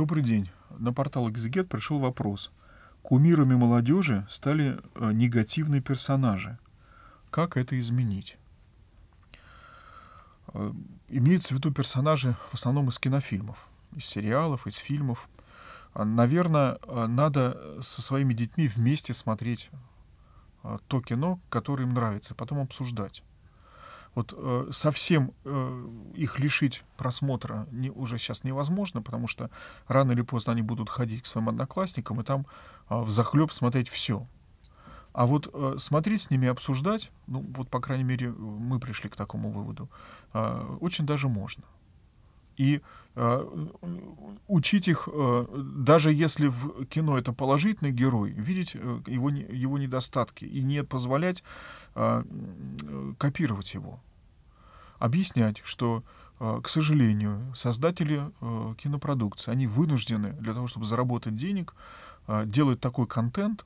Добрый день. На портал Экзегет пришел вопрос. Кумирами молодежи стали э, негативные персонажи. Как это изменить? Э, имеется в виду персонажи в основном из кинофильмов, из сериалов, из фильмов. Э, Наверное, надо со своими детьми вместе смотреть то кино, которое им нравится, потом обсуждать. Вот э, совсем э, их лишить просмотра не, уже сейчас невозможно, потому что рано или поздно они будут ходить к своим одноклассникам и там э, захлеб смотреть все. А вот э, смотреть с ними, обсуждать, ну вот, по крайней мере, мы пришли к такому выводу, э, очень даже можно. И э, учить их, э, даже если в кино это положительный герой, видеть э, его, его недостатки и не позволять э, э копировать его объяснять, что, э, к сожалению, создатели э, кинопродукции, они вынуждены для того, чтобы заработать денег, э, делать такой контент,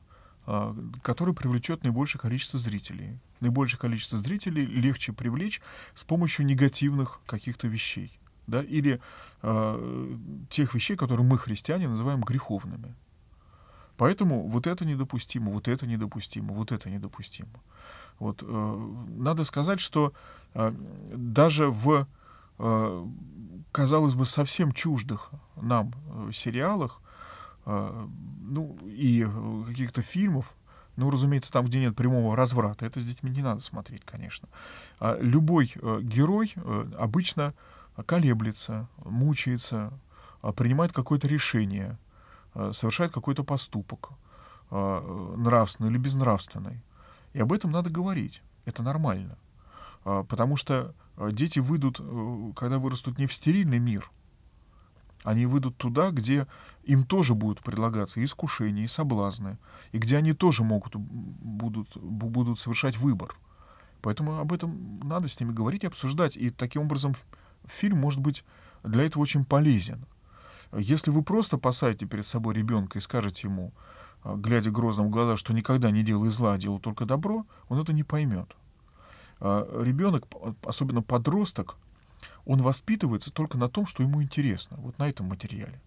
который привлечет наибольшее количество зрителей. Наибольшее количество зрителей легче привлечь с помощью негативных каких-то вещей да, или э, тех вещей, которые мы, христиане, называем греховными. Поэтому вот это недопустимо, вот это недопустимо, вот это недопустимо. Вот, э, надо сказать, что э, даже в, э, казалось бы, совсем чуждых нам э, сериалах э, ну, и э, каких-то фильмов, ну, разумеется, там, где нет прямого разврата, это с детьми не надо смотреть, конечно. А любой э, герой э, обычно колеблется, мучается, а принимает какое-то решение, Э, совершает какой-то поступок, э, нравственный или безнравственный. И об этом надо говорить. Это нормально. Э, потому что дети выйдут, когда вырастут, не в стерильный мир. Они выйдут туда, где им тоже будут предлагаться искушения, и соблазны, и где они тоже могут, будут, будут совершать выбор. Поэтому об этом надо с ними говорить и обсуждать. И таким образом фильм может быть для этого очень полезен. Если вы просто посадите перед собой ребенка и скажете ему, а, глядя грозно в глаза, что никогда не делай зла, а делай только добро, он это не поймет. А, ребенок, особенно подросток, он воспитывается только на том, что ему интересно, вот на этом материале.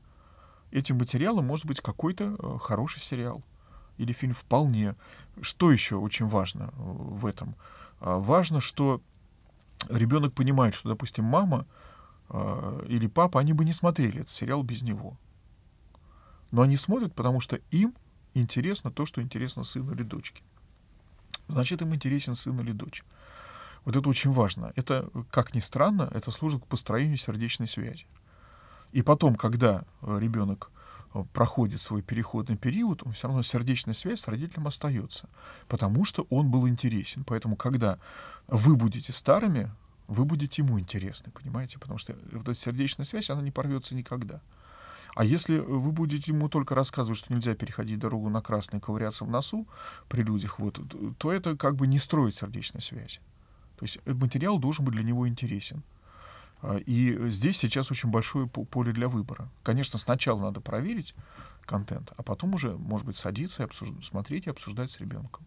Этим материалом может быть какой-то э, хороший сериал или фильм вполне. Что еще очень важно э, в этом? А, важно, что ребенок понимает, что, допустим, мама Э, или папа, они бы не смотрели этот сериал без него. Но они смотрят, потому что им интересно то, что интересно сыну или дочке. Значит, им интересен сын или дочь. Вот это очень важно. Это, как ни странно, это служит к построению сердечной связи. И потом, когда э, ребенок э, проходит свой переходный период, он все равно сердечная связь с родителем остается, потому что он был интересен. Поэтому, когда вы будете старыми, вы будете ему интересны, понимаете? Потому что вот эта сердечная связь, она не порвется никогда. А если вы будете ему только рассказывать, что нельзя переходить дорогу на красный ковыряться в носу при людях, вот, то это как бы не строит сердечной связи. То есть материал должен быть для него интересен. А, и здесь сейчас очень большое поле для выбора. Конечно, сначала надо проверить контент, а потом уже, может быть, садиться и обсуждать, смотреть и обсуждать с ребенком.